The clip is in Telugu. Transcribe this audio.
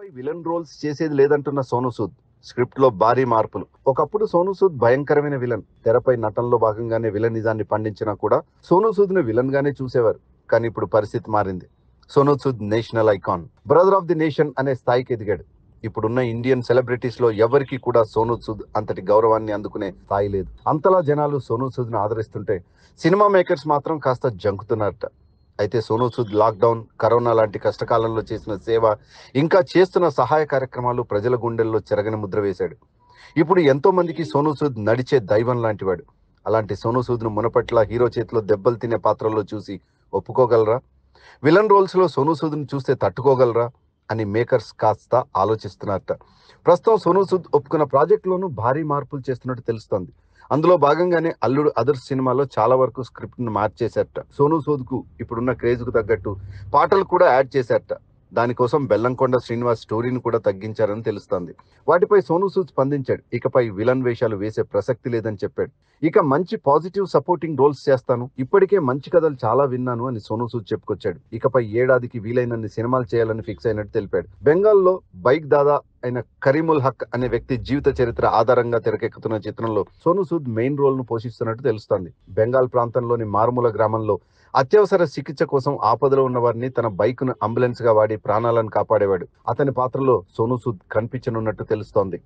పై విలన్ రోల్స్ చేసేది లేదంటున్న సోను సూద్ స్క్రిప్ట్ లో భారీ మార్పులు ఒకప్పుడు సోను సూద్ భయంకరమైన విలన్ తెరపై నటనలో భాగంగానే విలన్ నిజాన్ని పండించినా కూడా సోను సూద్ ని విలన్ గానే చూసేవారు కానీ ఇప్పుడు పరిస్థితి మారింది Sonu Sood national icon brother of the nation అనే స్థాయికి ఎదిగాడు ఇప్పుడున్న ఇండియన్ సెలబ్రిటీస్ లో ఎవరికి కూడా సోను సూద్ అంతటి గౌరవాన్ని అందుకునే స్థాయి లేదు అంతలా జనాలు సోను సూద్ ను ఆదరిస్తుంటే సినిమా మేకర్స్ మాత్రం కాస్త జంకుతున్నారట అయితే సోనూసూద్ లాక్డౌన్ కరోనా లాంటి కష్టకాలంలో చేసిన సేవ ఇంకా చేస్తున్న సహాయ కార్యక్రమాలు ప్రజల గుండెల్లో చెరగని ముద్ర వేశాడు ఇప్పుడు ఎంతో మందికి సోనూసూద్ నడిచే దైవం లాంటివాడు అలాంటి ను మునపట్ల హీరో చేతిలో దెబ్బలు తినే పాత్రల్లో చూసి ఒప్పుకోగలరా విలన్ రోల్స్లో సోనూసూద్ను చూస్తే తట్టుకోగలరా అని మేకర్స్ కాస్త ఆలోచిస్తున్నారట ప్రస్తుతం సోనూసూద్ ఒప్పుకున్న ప్రాజెక్టులోనూ భారీ మార్పులు చేస్తున్నట్టు తెలుస్తోంది అందులో భాగంగానే అల్లుడు అదర్స్ సినిమాలో చాలా వరకు స్క్రిప్ట్ను మార్చేశారట సోను సూద్కు ఇప్పుడున్న క్రేజ్కు తగ్గట్టు పాటలు కూడా యాడ్ చేశారట దానికోసం బెల్లంకొండ శ్రీనివాస్ స్టోరీని కూడా తగ్గించారని తెలుస్తోంది వాటిపై సోను సూద్ స్పందించాడు ఇకపై విలన్ వేషాలు వేసే ప్రసక్తి లేదని చెప్పాడు ఇక మంచి పాజిటివ్ సపోర్టింగ్ రోల్స్ చేస్తాను ఇప్పటికే మంచి కథలు చాలా విన్నాను అని సోను సూద్ చెప్పుకొచ్చాడు ఇకపై ఏడాదికి వీలైనన్ని సినిమాలు చేయాలని ఫిక్స్ అయినట్టు తెలిపాడు బెంగాల్లో బైక్ దాదా అయిన కరీముల్ హక్ అనే వ్యక్తి జీవిత చరిత్ర ఆధారంగా తెరకెక్కుతున్న చిత్రంలో సోను సూద్ మెయిన్ రోల్ ను పోషిస్తున్నట్టు తెలుస్తోంది బెంగాల్ ప్రాంతంలోని మారుమూల గ్రామంలో అత్యవసర చికిత్స కోసం ఆపదలో ఉన్న వారిని తన బైక్ ను అంబులెన్స్ గా వాడి ప్రాణాలను కాపాడేవాడు అతని పాత్రలో సోను సూద్ కనిపించనున్నట్టు తెలుస్తోంది